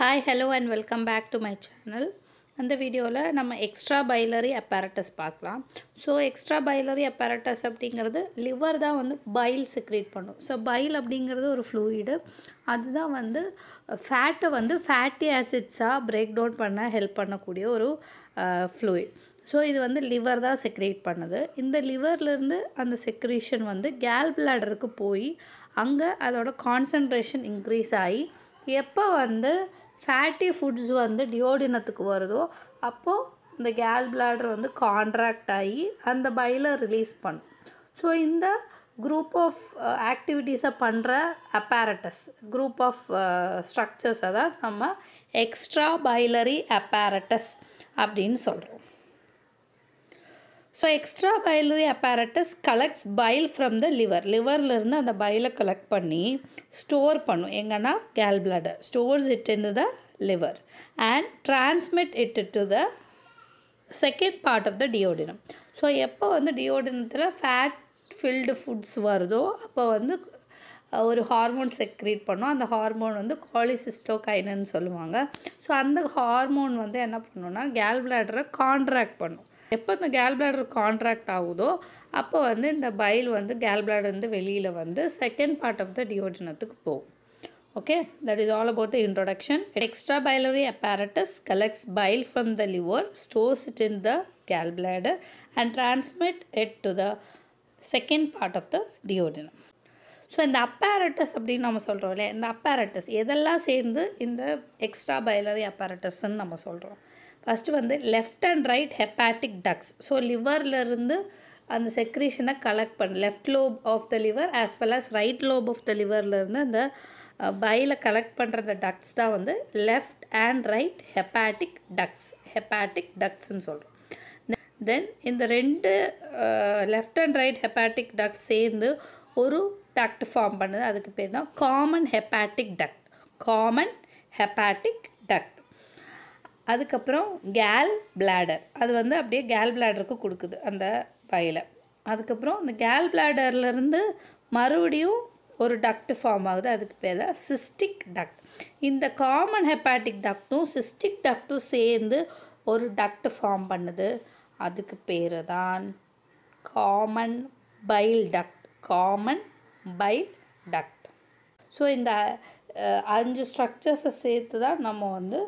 Hi hello and welcome back to my channel அந்த வீடியோவில் நம்ம எக்ஸ்ட்ரா பைலரி அப்பேரட்டஸ் பார்க்கலாம் ஸோ எக்ஸ்ட்ரா பைலரி அப்பேரட்டஸ் அப்படிங்கிறது லிவர் தான் வந்து பைல் செக்ரேட் பண்ணும் ஸோ பைல் அப்படிங்கிறது ஒரு ஃப்ளூயிடு அதுதான் வந்து ஃபேட்டை வந்து ஃபேட்டி ஆசிட்ஸாக பிரேக் டவுன் பண்ண ஹெல்ப் பண்ணக்கூடிய ஒரு ஃப்ளூயிட் ஸோ இது வந்து லிவர் தான் செக்ரியேட் பண்ணுது இந்த லிவர்லேருந்து அந்த செக்ரேஷன் வந்து கேல் பிளாடருக்கு போய் அங்கே அதோட கான்சன்ட்ரேஷன் இன்க்ரீஸ் ஆகி எப்போ வந்து ஃபேட்டி ஃபுட்ஸ் வந்து டியோடினத்துக்கு வருதோ அப்போது இந்த கேல் பிளாடர் வந்து கான்ட்ராக்ட் ஆகி அந்த பையில் ரிலீஸ் பண்ணும் ஸோ இந்த குரூப் ஆஃப் ஆக்டிவிட்டீஸை பண்ணுற அப்பாரட்டஸ் குரூப் ஆஃப் ஸ்ட்ரக்சர்ஸை தான் நம்ம எக்ஸ்ட்ரா பைலரி அப்பாரட்டஸ் அப்படின்னு சொல்கிறோம் so extra biliary apparatus collects bile from the liver லிவர்லேருந்து அந்த பைலை கலெக்ட் பண்ணி ஸ்டோர் பண்ணும் எங்கன்னா gall bladder stores it in the liver and transmit it to the second part of the duodenum so எப்போ வந்து டியோடினத்தில் ஃபேட் ஃபில்டு ஃபுட்ஸ் வருதோ அப்போ வந்து ஒரு ஹார்மோன் செக்ரீட் பண்ணோம் அந்த ஹார்மோன் வந்து காலிசிஸ்டோகைனன்னு சொல்லுவாங்க ஸோ அந்த ஹார்மோன் வந்து என்ன பண்ணுன்னா கேல் பிளாடரை கான்ட்ராக்ட் பண்ணும் எப்போ இந்த கேல் பிளாடர் கான்ட்ராக்ட் ஆகுதோ அப்போ வந்து இந்த பைல் வந்து கேல் பிளாடர்ந்து வெளியில் வந்து செகண்ட் பார்ட் ஆஃப் த டியோஜனத்துக்கு போகும் okay that is all about the introduction extra biliary collects bile from the liver stores it in the gall bladder and transmit it to the second part of the duodenum so இந்த apparatus அப்படின்னு நம்ம சொல்கிறோம் இல்லையா இந்த அப்பேரட்டஸ் எதெல்லாம் சேர்ந்து இந்த extra pylori அப்பாரட்டஸ்ன்னு நம்ம சொல்கிறோம் ஃபஸ்ட்டு வந்து left and right hepatic ducts so லிவர்லேருந்து அந்த செக்ரீஷனை கலெக்ட் பண்ணு left lobe of the liver as well as right lobe of the லிவர்லேருந்து அந்த பையில் கலெக்ட் பண்ணுற அந்த டக்ஸ் தான் வந்து left and right hepatic ducts hepatic டக்ஸ்ன்னு சொல்கிறோம் தென் இந்த ரெண்டு left and right hepatic duct சேர்ந்து ஒரு டக்ட் ஃபார்ம் பண்ணுது அதுக்கு பேர் தான் common hepatic duct common hepatic duct அதுக்கப்புறம் கேல் பிளாடர் அது வந்து அப்படியே கேல் பிளாடருக்கு கொடுக்குது அந்த வயலை அதுக்கப்புறம் அந்த கேல் பிளாடர்லேருந்து மறுபடியும் ஒரு டக்ட் ஃபார்ம் ஆகுது அதுக்கு பேர் தான் சிஸ்டிக் டக்ட் இந்த காமன் ஹெப்பாட்டிக் டக்டும் சிஸ்டிக் டக்டும் சேர்ந்து ஒரு டக்ட் ஃபார்ம் பண்ணுது அதுக்கு பேர் தான் common bile duct common bile duct so இந்த அஞ்சு ஸ்ட்ரக்சர்ஸை சேர்த்து தான் நம்ம வந்து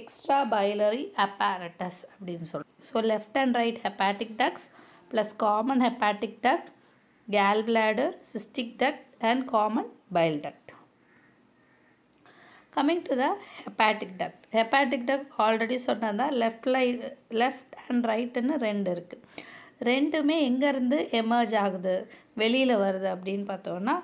எக்ஸ்ட்ரா பைலரி அப்பேரட்டஸ் அப்படின்னு சொல்கிறோம் so left and right hepatic ducts plus common hepatic duct gall bladder cystic duct and common bile duct coming to the hepatic duct Hepatic duct already சொன்னதா left light left and ரைட்டுன்னு ரெண்டு இருக்குது ரெண்டுமே எங்கேருந்து emerge ஆகுது வெளியில் வருது அப்படின்னு பார்த்தோன்னா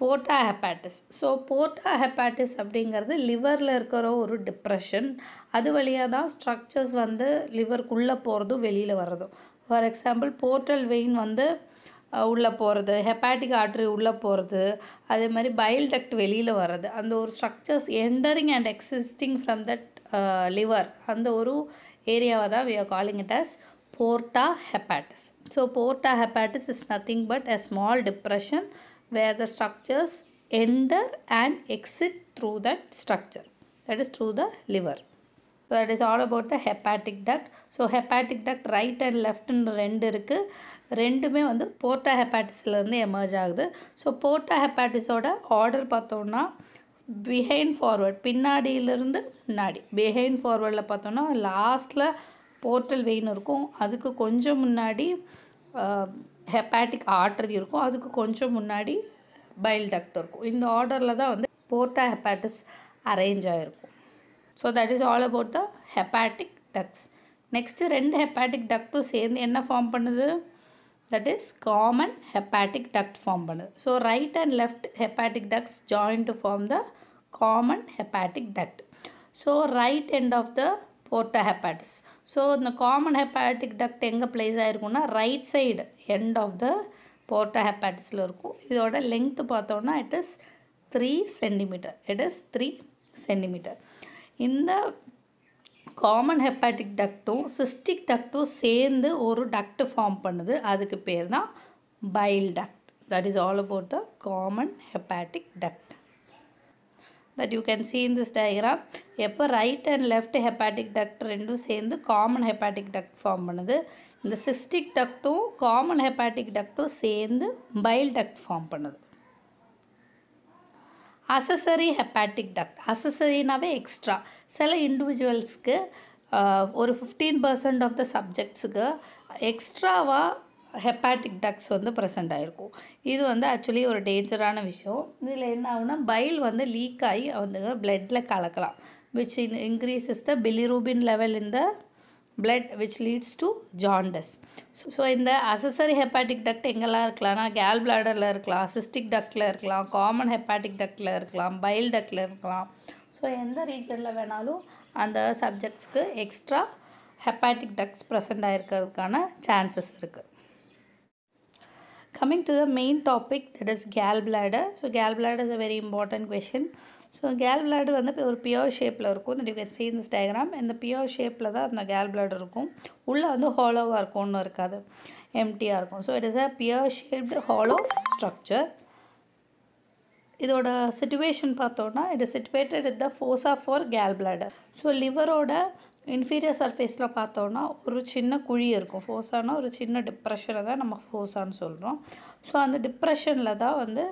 porta hepatis so porta hepatis அப்படிங்கிறது லிவரில் இருக்கிற ஒரு டிப்ரெஷன் அது வழியாக தான் ஸ்ட்ரக்சர்ஸ் வந்து லிவருக்குள்ளே போகிறதும் வெளியில் வர்றதும் ஃபார் எக்ஸாம்பிள் போர்ட்டல் வெயின் வந்து உள்ளே போகிறது ஹெப்பாட்டிக் ஆர்ட்ரி உள்ளே போகிறது அதே மாதிரி பைல் டக்ட் வெளியில் வர்றது அந்த ஒரு structures entering and existing from that liver அந்த ஒரு ஏரியாவை தான் we are calling it as porta hepatis so porta hepatis is nothing but a small depression where the structures enter and exit through that structure that is through the liver. So that is all about the hepatic duct. So hepatic duct right and லெஃப்ட்னு ரெண்டு இருக்குது ரெண்டுமே வந்து porta ஹெப்பாட்டிஸ்லேருந்து emerge ஆகுது so porta ஹெப்பாட்டிஸோட order பார்த்தோம்னா behind forward பின்னாடியிலேருந்து முன்னாடி பிஹைண்ட் ஃபார்வர்டில் பார்த்தோம்னா லாஸ்ட்டில் போர்ட்டல் வெயின் இருக்கும் அதுக்கு கொஞ்சம் முன்னாடி ஹெப்பாட்டிக் ஆர்டர் இருக்கும் அதுக்கு கொஞ்சம் முன்னாடி பைல் டக்ட் இருக்கும் இந்த ஆர்டரில் தான் வந்து போர்ட்டா ஹெப்பாட்டிஸ் அரேஞ்ச் ஆகிருக்கும் so that is all about the hepatic ducts next ரெண்டு ஹெப்பாட்டிக் டக்டும் சேர்ந்து என்ன ஃபார்ம் பண்ணுது that is common hepatic duct form பண்ணுது so right and left hepatic ducts join to form the common hepatic duct so right end of the porta hepatis so இந்த common hepatic duct எங்கே place ஆகிருக்குன்னா right side end of the hepatis ல இருக்கும் இதோட length பார்த்தோன்னா it is three centimetre it is three centimetre இந்த common hepatic டக்டும் cystic டக்டும் சேர்ந்து ஒரு duct ஃபார்ம் பண்ணுது அதுக்கு பேர் தான் bile duct that is all about the common hepatic duct that you can see in this diagram எப்போ right and left hepatic duct ரெண்டும் சேர்ந்து காமன் ஹெப்பாட்டிக் duct ஃபார்ம் பண்ணுது இந்த சிஸ்டிக் டக்டும் காமன் ஹெப்பாட்டிக் டக்டும் சேர்ந்து பைல் டக்ட் ஃபார்ம் பண்ணுது accessory hepatic duct அசசரினாவே எக்ஸ்ட்ரா சில இண்டிவிஜுவல்ஸ்க்கு ஒரு ஃபிஃப்டீன் பர்சன்ட் ஆஃப் த சப்ஜெக்ட்ஸுக்கு எக்ஸ்ட்ராவாக ஹெப்பாட்டிக் டக்ஸ் வந்து ப்ரெசென்ட் ஆகிருக்கும் இது வந்து ஆக்சுவலி ஒரு டேஞ்சரான விஷயம் இதில் என்ன ஆகுனா பைல் வந்து லீக் ஆகி வந்து பிளட்டில் கலக்கலாம் which in increases the bilirubin level இந்த blood which leads to jaundice so இந்த அசசரி ஹெப்பாட்டிக் டக்ட் எங்கெல்லாம் இருக்கலாம்னா கேல் பிளாடரில் இருக்கலாம் சிஸ்டிக் டக்டில் இருக்கலாம் காமன் ஹெப்பாட்டிக் டக்டில் இருக்கலாம் பைல் டக்டில் இருக்கலாம் ஸோ எந்த ரீஜனில் வேணாலும் அந்த சப்ஜெக்ட்ஸ்க்கு எக்ஸ்ட்ரா ஹெப்பாட்டிக் டக்ஸ் ப்ரெசென்ட் ஆகிருக்கிறதுக்கான சான்சஸ் இருக்குது coming to the main topic that is gallbladder so gallbladder is a very important question so gall bladder வந்து ஒரு பியோர் ஷேப்பில் இருக்கும் இந்த கேன் சீன் இந்த டயக்ராம் இந்த பியோர் ஷேப்பில் தான் அந்த கேல் பிளாடு இருக்கும் உள்ளே வந்து ஹாலோவாக இருக்கும் ஒன்றும் இருக்காது எம்டியாக இருக்கும் so it is a pear shaped hollow structure இதோட சுட்சுவேஷன் பார்த்தோன்னா it is situated it the fossa of for gall bladder so லிவரோட இன்ஃபீரியர் சர்ஃபேஸில் பார்த்தோன்னா ஒரு சின்ன குழி இருக்கும் ஃபோர்ஸானால் ஒரு சின்ன டிப்ரெஷனை தான் நம்ம ஃபோர்ஸான்னு சொல்கிறோம் ஸோ அந்த டிப்ரெஷனில் தான் வந்து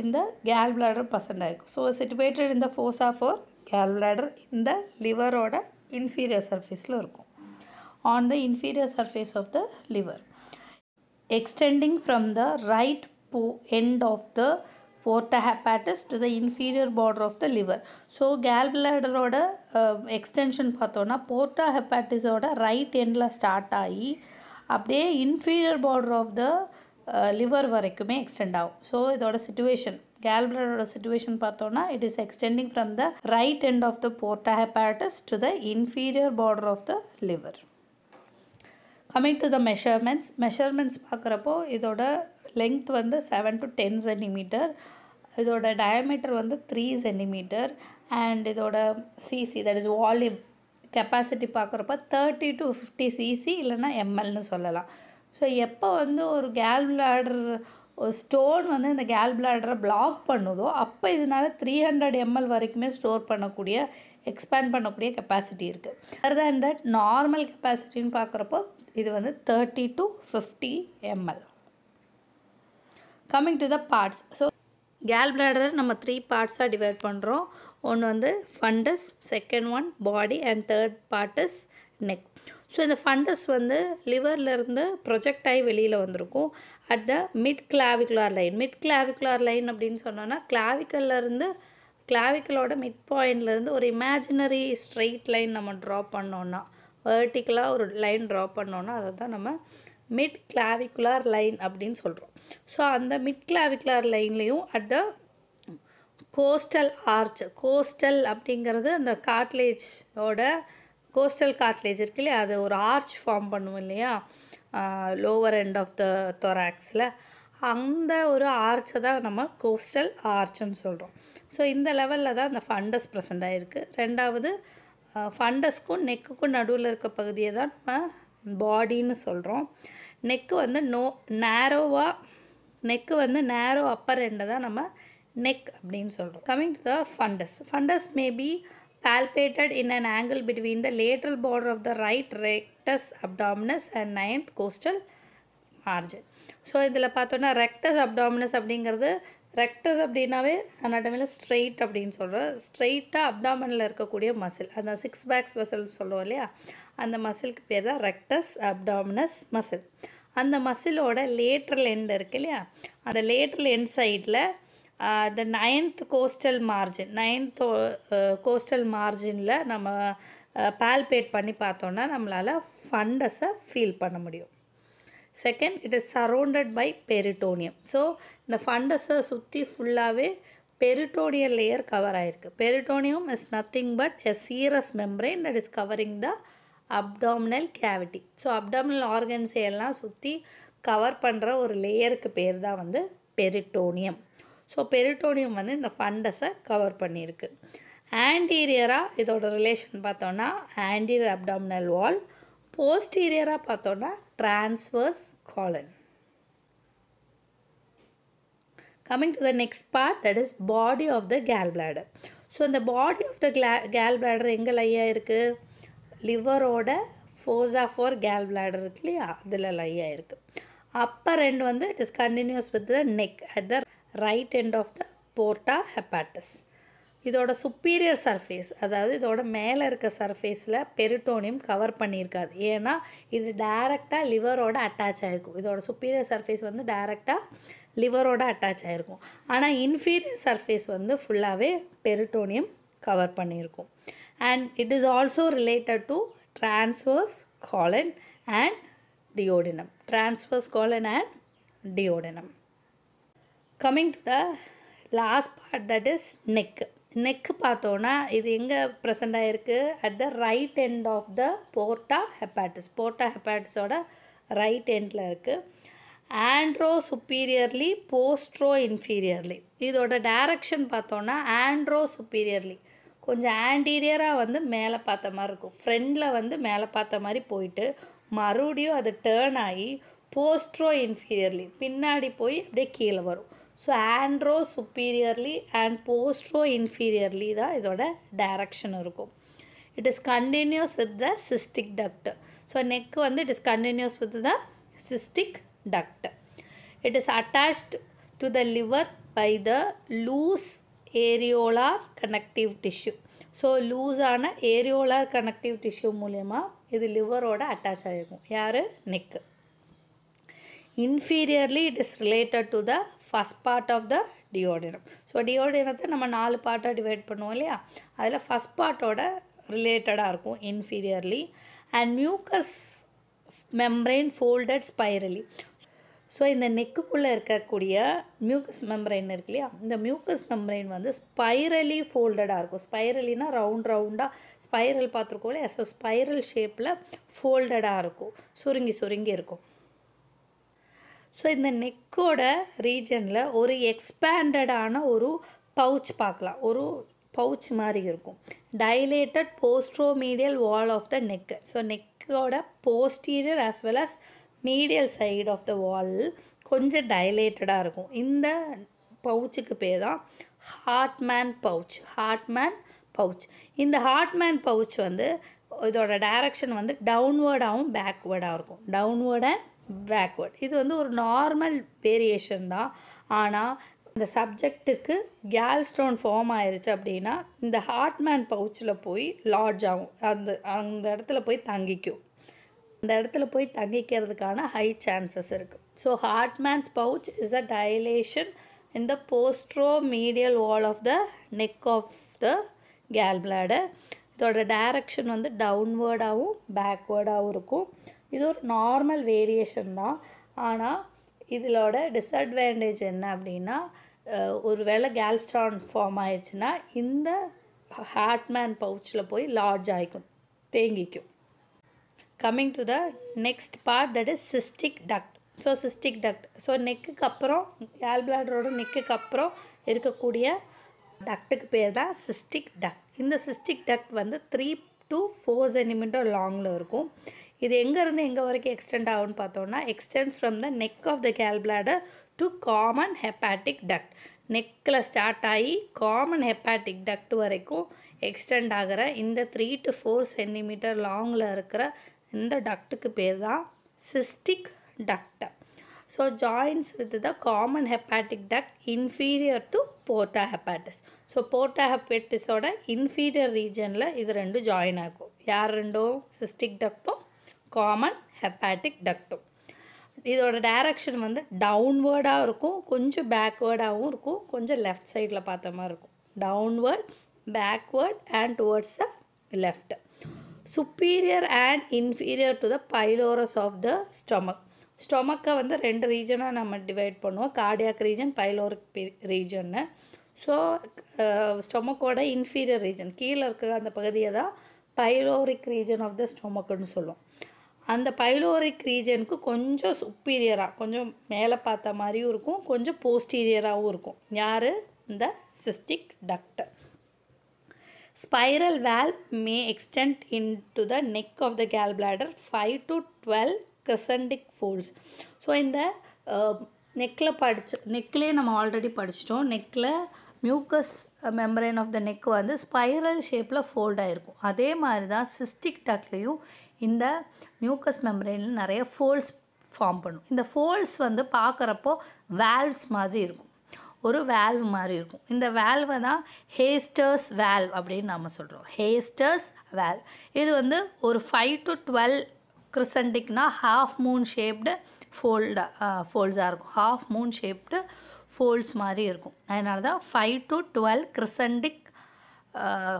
in the gallbladder present ஆயிருக்கும் so situated in the fossa for gallbladder இந்த liverோட inferior surfaceல இருக்கும் on the inferior surface of the liver extending from the right end of the porta hepatis to the inferior border of the liver so கேல்பிளாடரோட extension பார்த்தோன்னா porta ஹெப்பாட்டிஸோட right எண்டில் start ஆகி அப்படியே inferior border of the liver வரைக்குமே extend ஆகும் so இதோட situation கேல்பிளரோட சுச்சுவேஷன் பார்த்தோன்னா it is extending from the right end of the porta hepatis to the inferior border of the liver coming to the measurements measurements பார்க்குறப்போ இதோட length வந்து seven to ten centimetre இதோட diameter வந்து three centimetre and இதோட CC that is volume capacity பார்க்குறப்ப thirty to fifty CC இல்லைன்னா எம்எல்னு சொல்லலாம் ஸோ எப்போ வந்து ஒரு கேல் பிளாடர் ஸ்டோன் வந்து இந்த கேல் பிளாடரை பிளாக் பண்ணுதோ அப்போ இதனால் த்ரீ ஹண்ட்ரட் எம்எல் வரைக்குமே ஸ்டோர் பண்ணக்கூடிய எக்ஸ்பேண்ட் பண்ணக்கூடிய கெப்பாசிட்டி இருக்குது அதர் தேன் தட் நார்மல் கெப்பாசிட்டின்னு பார்க்குறப்போ இது வந்து thirty to fifty ML coming to the parts so gall பிளாடரை நம்ம த்ரீ பார்ட்ஸாக டிவைட் பண்ணுறோம் ஒன்று வந்து fundus second one body and third part is neck so இந்த ஃபண்டஸ் வந்து லிவர்லேருந்து ப்ரொஜெக்ட் ஆகி வெளியில் வந்திருக்கும் at the mid clavicular line mid clavicular line அப்படின்னு சொன்னோன்னா இருந்து கிளாவிக்கலோட மிட் பாயிண்ட்லேருந்து ஒரு இமேஜினரி ஸ்ட்ரெயிட் லைன் நம்ம ட்ரா பண்ணோன்னா வேர்டிக்கலாக ஒரு லைன் ட்ரா பண்ணோன்னா அதை தான் நம்ம மிட் கிளாவிகுலார் லைன் அப்படின்னு சொல்கிறோம் ஸோ அந்த மிட் கிளாவிகுலார் லைன்லேயும் at the costal arch costal அப்படிங்கிறது அந்த காட்லேஜோட கோஸ்டல் கார்ட்லேஜ் இருக்கு இல்லையா அது ஒரு ஆர்ச் ஃபார்ம் பண்ணுவோம் இல்லையா லோவர் எண்ட் ஆஃப் த தொராக்ஸில் அந்த ஒரு ஆர்ச்சை தான் நம்ம கோஸ்டல் ஆர்ச்சுன்னு சொல்கிறோம் ஸோ இந்த லெவலில் தான் அந்த ஃபண்டஸ் ப்ரெசண்ட் ஆகிருக்கு ரெண்டாவது ஃபண்டஸ்க்கும் நெக்குக்கும் நடுவில் இருக்க பகுதியை தான் நம்ம பாடின்னு சொல்கிறோம் நெக்கு வந்து நோ நேரோவாக நெக்கு வந்து நேரோ அப்பர் எண்டை தான் நம்ம நெக் அப்படின்னு சொல்கிறோம் coming to the fundus fundus maybe palpated in an angle between the lateral border of the right rectus abdominis and ninth coastal margin. So இதில் பார்த்தோன்னா ரெக்டஸ் அப்டாமினஸ் அப்படிங்கிறது ரெக்டஸ் அப்படின்னாவே அனாட்டமியில் ஸ்ட்ரெயிட் அப்படின்னு சொல்கிறோம் ஸ்ட்ரெயிட்டாக அப்டாமனில் இருக்கக்கூடிய மசில் அந்த சிக்ஸ் பேக்ஸ் மசில் சொல்லுவோம் இல்லையா அந்த மசிலுக்கு பேர் தான் ரெக்டஸ் அப்டாமினஸ் மசில் அந்த மசிலோட லேட்ரல் எண்ட் இருக்கு இல்லையா அந்த லேட்ரல் எண்ட் சைடில் the ninth costal margin ninth costal மார்ஜினில் நம்ம பால்பேட் பண்ணி பார்த்தோன்னா நம்மளால் ஃபண்டஸை ஃபீல் பண்ண முடியும் second it is surrounded by peritoneum so இந்த ஃபண்டஸை சுற்றி ஃபுல்லாகவே பெரிட்டோனியல் லேயர் கவர் ஆகிருக்கு peritoneum is nothing but a serous membrane that is covering the abdominal cavity so abdominal ஆர்கன்ஸை எல்லாம் சுற்றி கவர் பண்ணுற ஒரு லேயருக்கு பேர் தான் வந்து பெரிட்டோனியம் ஸோ பெரிட்டோனியம் வந்து இந்த ஃபண்டஸை கவர் பண்ணியிருக்கு ஆண்டீரியராக இதோட ரிலேஷன் பார்த்தோன்னா ஆண்டீரியர் அப்டாமினல் வால் போஸ்டீரியராக பார்த்தோன்னா transverse colon coming to the next part that is body of the gall bladder so இந்த பாடி ஆஃப் த கிளா கேல் பிளாடர் எங்கே லையாக இருக்குது லிவரோட fossa of for gall bladder இருக்கு இல்லையா அதில் லையாக இருக்குது அப்பர் ரெண்டு வந்து it is continuous with the neck at the right end of the porta hepatis இதோட சுப்பீரியர் சர்ஃபேஸ் அதாவது இதோட மேலே இருக்க சர்ஃபேஸில் பெருட்டோனியம் கவர் பண்ணியிருக்காது ஏன்னா இது டைரெக்டாக லிவரோட அட்டாச் ஆகிருக்கும் இதோட சுப்பீரியர் சர்ஃபேஸ் வந்து டைரெக்டாக லிவரோட அட்டாச் ஆகிருக்கும் ஆனால் இன்ஃபீரியர் சர்ஃபேஸ் வந்து ஃபுல்லாகவே பெருட்டோனியம் கவர் பண்ணியிருக்கும் and it is also related to transverse colon and duodenum transverse colon and duodenum coming to the last part that is neck neck பார்த்தோன்னா இது எங்கே ப்ரெசண்ட் ஆகிருக்கு at the right end of the porta hepatis porta ஹெப்பாட்டிஸோட right எண்டில் இருக்குது antero superiorly postero inferiorly இதோட direction பார்த்தோன்னா antero சுப்பீரியர்லி கொஞ்சம் ஆன்டீரியராக வந்து மேலே பார்த்த மாதிரி இருக்கும் ஃப்ரெண்டில் வந்து மேலே பார்த்த மாதிரி போயிட்டு மறுபடியும் அது டேர்ன் ஆகி போஸ்ட்ரோ இன்ஃபீரியர்லி பின்னாடி போய் அப்படியே கீழே வரும் so antero superiorly and postero inferiorly தான் இதோட டைரக்ஷன் இருக்கும் it is continuous with the cystic duct so neck வந்து it is continuous with the cystic duct it is attached to the liver by the loose areolar connective tissue so லூஸான areolar connective tissue மூலயமா இது லிவரோட attach ஆகிருக்கும் யார் neck inferiorly it is related to the first part of the duodenum so டியோடினத்தை நம்ம நாலு பார்ட்டாக டிவைட் பண்ணுவோம் இல்லையா அதில் ஃபஸ்ட் பார்ட்டோட ரிலேட்டடாக இருக்கும் inferiorly and mucous membrane folded spirally so இந்த நெக்குக்குள்ளே இருக்கக்கூடிய மியூக்கஸ் மெம்ரைன் இருக்கு இல்லையா இந்த மியூக்கஸ் மெம்ரைன் வந்து ஸ்பைரலி ஃபோல்டடாக இருக்கும் ஸ்பைரலினா ரவுண்ட் ரவுண்டாக ஸ்பைரல் பார்த்துருக்கோம் இல்லையா ஸோ ஸ்பைரல் ஷேப்பில் ஃபோல்டடாக இருக்கும் சுருங்கி சுருங்கி இருக்கும் ஸோ இந்த நெக்கோட ரீஜனில் ஒரு எக்ஸ்பேண்டடான ஒரு பவுச் பார்க்கலாம் ஒரு பவுச் மாதிரி இருக்கும் dilated posteromedial wall of the neck so நெக்கோட posterior as well as medial side of the wall கொஞ்சம் டைலேட்டடாக இருக்கும் இந்த பவுச்சுக்கு பேர் தான் ஹார்ட்மேன் பவுச் ஹார்ட்மேன் பவுச் இந்த ஹார்ட்மேன் பவுச் வந்து இதோட டைரக்ஷன் வந்து டவுன்வேர்டாகவும் பேக்வேர்டாக இருக்கும் டவுன்வேர்ட் அண்ட் பேக்வர்ட் இது வந்து ஒரு நார்மல் வேரியேஷன் தான் ஆனால் இந்த சப்ஜெக்ட்டுக்கு கேல் ஸ்டோன் ஃபார்ம் ஆயிருச்சு அப்படின்னா இந்த ஹார்ட்மேன் பவுச்சில் போய் லாட்ஜ் ஆகும் அந்த அந்த இடத்துல போய் தங்கிக்கும் அந்த இடத்துல போய் தங்கிக்கிறதுக்கான ஹை சான்சஸ் இருக்குது so Hartmann's pouch is a dilation in the postero medial wall of the neck of the gall bladder இதோட டைரக்ஷன் வந்து டவுன்வேர்டாகவும் பேக்வேர்டாகவும் இருக்கும் இது ஒரு நார்மல் வேரியேஷன் தான் ஆனால் இதிலோட டிஸ்அட்வான்டேஜ் என்ன அப்படின்னா ஒரு வேளை கேல்ஸ்ட்ரான் ஃபார்ம் ஆயிடுச்சுன்னா இந்த ஹேட்மேன் பவுச்சில் போய் லார்ஜ் ஆகிக்கும் தேங்கிக்கும் coming to the next part that is cystic duct so cystic duct so நெக்குக்கு அப்புறம் கேல் பிளாடரோட நெக்குக்கு அப்புறம் இருக்கக்கூடிய டக்ட்டுக்கு பேர் தான் சிஸ்டிக் டக்ட் இந்த சிஸ்டிக் டக்ட் வந்து த்ரீ டூ ஃபோர் சென்டிமீட்டர் லாங்கில் இருக்கும் இது எங்கேருந்து எங்கே வரைக்கும் எக்ஸ்டெண்ட் ஆகும்னு பார்த்தோன்னா extends from the neck of the gall to common hepatic duct நெக்கில் ஸ்டார்ட் ஆகி காமன் ஹெப்பாட்டிக் டக்ட் வரைக்கும் எக்ஸ்டெண்ட் ஆகிற இந்த த்ரீ டு ஃபோர் சென்டிமீட்டர் லாங்கில் இருக்கிற இந்த டக்டுக்கு பேர் தான் cystic duct so joins with the common hepatic duct inferior to porta hepatis so porta ஹெப்பாட்டிஸோட இன்ஃபீரியர் ரீஜனில் இது ரெண்டும் ஜாயின் ஆகும் யார் ரெண்டும் சிஸ்டிக் டக்டும் காமன் ஹெப்பாட்டிக் டக்டோ இதோட டைரக்ஷன் வந்து டவுன்வேர்டாக இருக்கும் கொஞ்சம் பேக்வேர்டாகவும் இருக்கும் கொஞ்சம் லெஃப்ட் சைடில் பார்த்த மாதிரி இருக்கும் downward backward and towards the left superior and inferior to the pylorus of the stomach ஸ்டொமக்கை வந்து ரெண்டு ரீஜனாக நம்ம டிவைட் பண்ணுவோம் கார்டியாக் ரீஜன் பைலோரிக் ரீஜன்னு ஸோ ஸ்டொமக்கோட இன்ஃபீரியர் ரீஜன் கீழே இருக்கிற அந்த பகுதியை தான் பைலோரிக் ரீஜன் ஆஃப் த ஸ்டொமக்குன்னு சொல்லுவோம் அந்த பைலோரிக் ரீஜனுக்கு கொஞ்சம் சுப்பீரியராக கொஞ்சம் மேலே பார்த்த மாதிரியும் இருக்கும் கொஞ்சம் போஸ்டீரியராகவும் இருக்கும் யார் இந்த cystic duct spiral valve may extend into the neck of the gall bladder five to twelve crescentic folds so இந்த நெக்கில் uh, படிச்சு நெக்லே நம்ம ஆல்ரெடி படிச்சிட்டோம் நெக்கில் mucous membrane of the neck வந்து ஸ்பைரல் ஷேப்பில் ஃபோல்ட் ஆகிருக்கும் அதே மாதிரி தான் சிஸ்டிக் டக்லேயும் இந்த மியூக்கஸ் மெம்பரேனில் நிறைய ஃபோல்ஸ் ஃபார்ம் பண்ணும் இந்த ஃபோல்ஸ் வந்து பார்க்குறப்போ வேல்வ்ஸ் மாதிரி இருக்கும் ஒரு வேல்வ் மாதிரி இருக்கும் இந்த வேல்வை தான் ஹேஸ்டர்ஸ் வேல்வ் அப்படின்னு நம்ம சொல்கிறோம் ஹேஸ்டர்ஸ் வேல்வ் இது வந்து ஒரு ஃபைவ் டு டுவெல் கிறிசண்டிக்னா ஹாஃப் மூன் ஷேப்டு ஃபோல்டா ஃபோல்ஸாக இருக்கும் ஹாஃப் மூன் ஷேப்டு ஃபோல்ஸ் மாதிரி இருக்கும் அதனால தான் five to twelve crescentic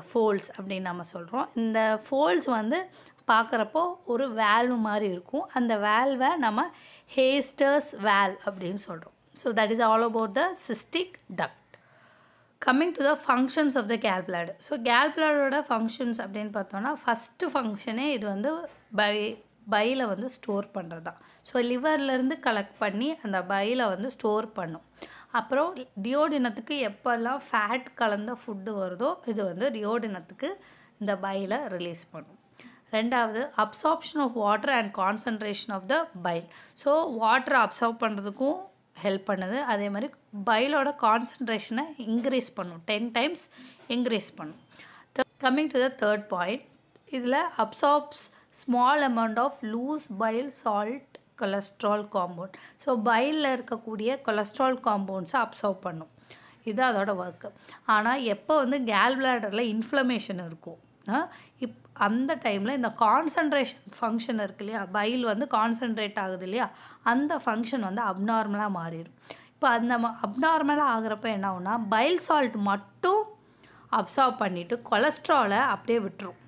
folds அப்படின்னு நம்ம சொல்கிறோம் இந்த ஃபோல்ஸ் வந்து பார்க்குறப்போ ஒரு வேல்வு மாதிரி இருக்கும் அந்த வேல்வை நம்ம ஹேஸ்டர்ஸ் வேல் அப்படின்னு சொல்கிறோம் so that is all about the cystic duct coming to the functions of the gallbladder so கேல்பிளாடோட ஃபங்க்ஷன்ஸ் அப்படின்னு பார்த்தோன்னா ஃபஸ்ட்டு ஃபங்க்ஷனே இது வந்து பை பையில் வந்து ஸ்டோர் பண்ணுறது தான் ஸோ லிவர்லேருந்து கலெக்ட் பண்ணி அந்த பையில் வந்து ஸ்டோர் பண்ணும் அப்புறம் டியோடினத்துக்கு எப்போல்லாம் ஃபேட் கலந்த ஃபுட்டு வருதோ இது வந்து டியோடினத்துக்கு இந்த பையில் ரிலீஸ் பண்ணும் ரெண்டாவது absorption of water and concentration of the bile so வாட்டரை அப்சர்வ் பண்ணுறதுக்கும் ஹெல்ப் பண்ணுது அதே மாதிரி பைலோட கான்சன்ட்ரேஷனை இன்க்ரீஸ் பண்ணும் டென் டைம்ஸ் இன்க்ரீஸ் பண்ணும் coming to the third point இதில் absorbs small amount of loose bile salt cholesterol compound so பைலில் இருக்கக்கூடிய கொலஸ்ட்ரால் காம்பவுண்ட்ஸை அப்சர்வ் பண்ணும் இது அதோட ஒர்க்கு ஆனால் எப்போ வந்து கேல் பிளாடரில் இன்ஃப்ளமேஷன் இருக்கும் இப் அந்த டைமில் இந்த கான்சன்ட்ரேஷன் ஃபங்க்ஷன் இருக்கு இல்லையா பயில் வந்து கான்சன்ட்ரேட் ஆகுது இல்லையா அந்த ஃபங்க்ஷன் வந்து அப்நார்மலாக மாறிடும் இப்போ அந்த அப்நார்மலாக ஆகிறப்ப என்ன ஆகுனா பைல் சால்ட் மட்டும் அப்சார்வ் பண்ணிவிட்டு கொலஸ்ட்ராலை அப்படியே விட்டுரும்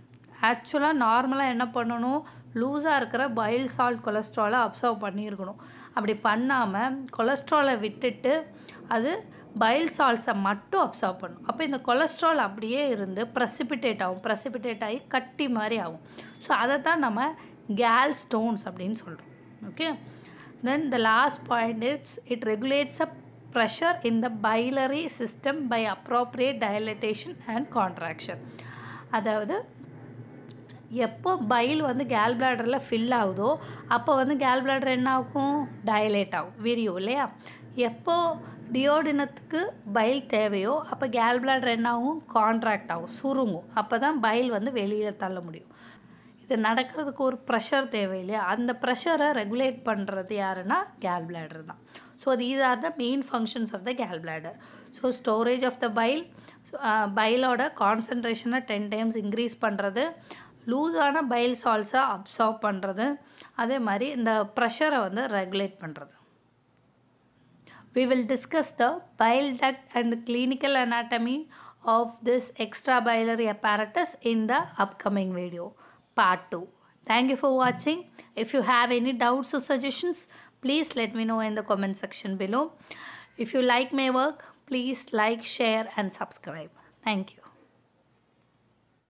ஆக்சுவலாக நார்மலாக என்ன பண்ணணும் லூஸாக இருக்கிற பைல் சால்ட் கொலஸ்ட்ராலை அப்சர்வ் பண்ணியிருக்கணும் அப்படி பண்ணாமல் கொலஸ்ட்ராலை விட்டுட்டு அது பைல் சால்ஸை மட்டும் அப்சர்வ் பண்ணும் அப்போ இந்த கொலஸ்ட்ரால் அப்படியே இருந்து ப்ரெசிபிட்டேட் ஆகும் ப்ரெசிபிட்டேட் ஆகி கட்டி மாதிரி ஆகும் ஸோ அதை தான் நம்ம கேல் ஸ்டோன்ஸ் அப்படின்னு சொல்கிறோம் okay then the last point is it regulates a pressure in the biliary system by appropriate dilatation and contraction அதாவது எப்போ பைல் வந்து கேல் பிளாடரில் ஃபில் ஆகுதோ அப்போ வந்து கேல் பிளாடர் என்ன ஆகும் டயலேட் ஆகும் விரியும் இல்லையா எப்போது டியோடினத்துக்கு பயில் தேவையோ அப்போ கேல் பிளாடர் ஆகும் கான்ட்ராக்ட் ஆகும் சுருங்கும் அப்போ தான் பயில் வந்து வெளியில் தள்ள முடியும் இது நடக்கிறதுக்கு ஒரு ப்ரெஷர் தேவை இல்லையா அந்த ப்ரெஷரை ரெகுலேட் பண்ணுறது யாருன்னா கேல் பிளாடர் தான் ஸோ அது are the main functions of the gall bladder so storage of the bile பைலோட கான்சன்ட்ரேஷனை டென் டைம்ஸ் இன்க்ரீஸ் பண்ணுறது லூஸான பைல் சால்ஸை அப்சார்வ் பண்ணுறது அதே மாதிரி இந்த ப்ரெஷரை வந்து ரெகுலேட் பண்ணுறது We will discuss the bile duct and the clinical anatomy of this extra-biliary apparatus in the upcoming video, part 2. Thank you for watching. If you have any doubts or suggestions, please let me know in the comment section below. If you like my work, please like, share and subscribe. Thank you.